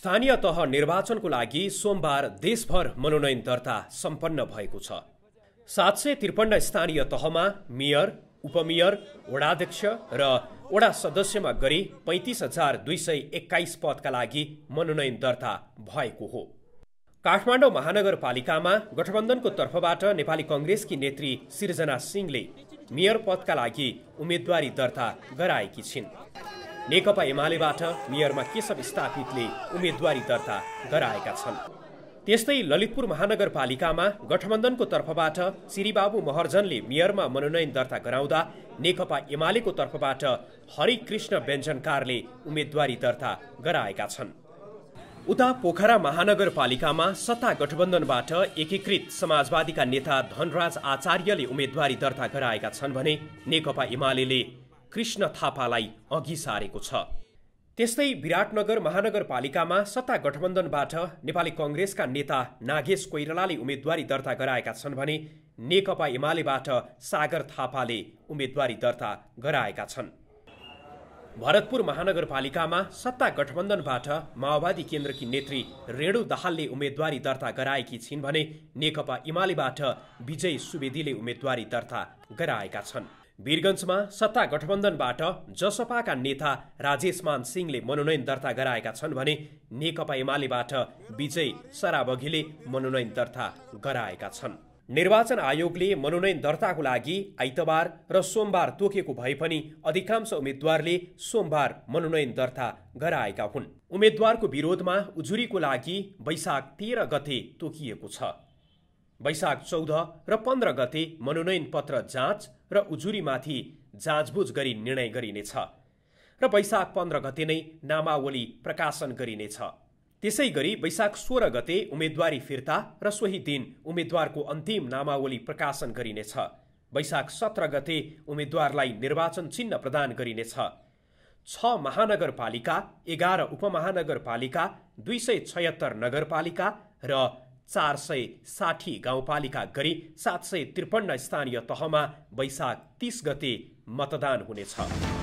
स्थानीय तह निर्वाचनको लागि सोमबार देशभर मनोनयन दर्ता सम्पन्न भएको छ सात सय त्रिपन्न स्थानीय तहमा मेयर उपमेयर वडाध्यक्ष र वडा सदस्यमा गरी पैँतिस हजार दुई सय एक्काइस पदका लागि मनोनयन दर्ता भएको हो काठमाडौँ महानगरपालिकामा गठबन्धनको तर्फबाट नेपाली कङ्ग्रेसकी नेत्री सिर्जना सिंहले मेयर पदका लागि उम्मेदवारी दर्ता गराएकी छिन् नेकपा एमालेबाट मेयरमा केशव स्थापितले उम्मेदवारी दर्ता गराएका छन् त्यस्तै ललितपुर महानगरपालिकामा गठबन्धनको तर्फबाट श्रीबाबु महर्जनले मेयरमा मनोनयन दर्ता गराउँदा नेकपा एमालेको तर्फबाट हरिकृष्ण व्यञ्जनकारले उम्मेदवारी दर्ता गराएका छन् उता पोखरा महानगरपालिकामा सत्ता गठबन्धनबाट एकीकृत समाजवादीका नेता धनराज आचार्यले उम्मेद्वारी दर्ता गराएका छन् भने नेकपा एमाले कृष्ण थापालाई अघि सारेको छ त्यस्तै विराटनगर महानगरपालिकामा सत्ता गठबन्धनबाट नेपाली कङ्ग्रेसका नेता नागेश कोइरालाले उम्मेद्वारी दर्ता गराएका छन् भने नेकपा एमालेबाट सागर थापाले उम्मेद्वारी दर्ता गराएका छन् भरतपुर महानगरपालिकामा सत्ता गठबन्धनबाट माओवादी केन्द्रकी नेत्री रेणु दाहालले उम्मेद्वारी दर्ता गराएकी छिन् भने नेकपा एमालेबाट विजय सुवेदीले उम्मेद्वारी दर्ता गराएका छन् वीरगञ्जमा सत्ता गठबन्धनबाट जसपाका नेता राजेशमान सिंहले मनोनयन दर्ता गराएका छन् भने नेकपा एमालेबाट विजय सराबघीले मनोनयन दर्ता गराएका छन् निर्वाचन आयोगले मनोनयन दर्ताको लागि आइतबार र सोमबार तोकेको भए पनि अधिकांश उम्मेद्वारले सोमबार मनोनयन दर्ता गराएका हुन् उम्मेद्वारको विरोधमा उजुरीको लागि वैशाख तेह्र गते तोकिएको छ वैशाख चौध र पन्ध्र गते मनोनयन पत्र जाँच र उजुरीमाथि जाँचबुझ गरी निर्णय गरिनेछ र वैशाख पन्ध्र गते नै नामावली प्रकाशन गरिनेछ त्यसै गरी वैशाख सोह्र गते उम्मेद्वारी फिर्ता र सोही दिन उम्मेद्वारको अन्तिम नामावली प्रकाशन गरिनेछ वैशाख सत्र गते उम्मेद्वारलाई निर्वाचन चिन्ह प्रदान गरिनेछ छ महानगरपालिका एघार उपमहानगरपालिका दुई सय छयत्तर नगरपालिका र चार सय साठी गाउँपालिका गरी सात सय त्रिपन्न स्थानीय तहमा वैशाख तिस गते मतदान हुनेछ